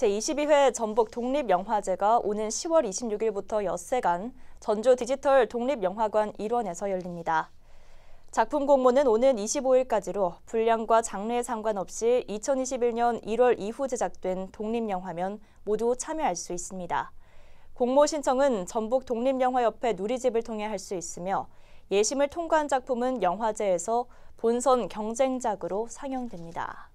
제22회 전북 독립영화제가 오는 10월 26일부터 엿새간 전주 디지털 독립영화관 1원에서 열립니다. 작품 공모는 오는 25일까지로 분량과 장르에 상관없이 2021년 1월 이후 제작된 독립영화면 모두 참여할 수 있습니다. 공모 신청은 전북 독립영화협회 누리집을 통해 할 수 있으며 예심을 통과한 작품은 영화제에서 본선 경쟁작으로 상영됩니다.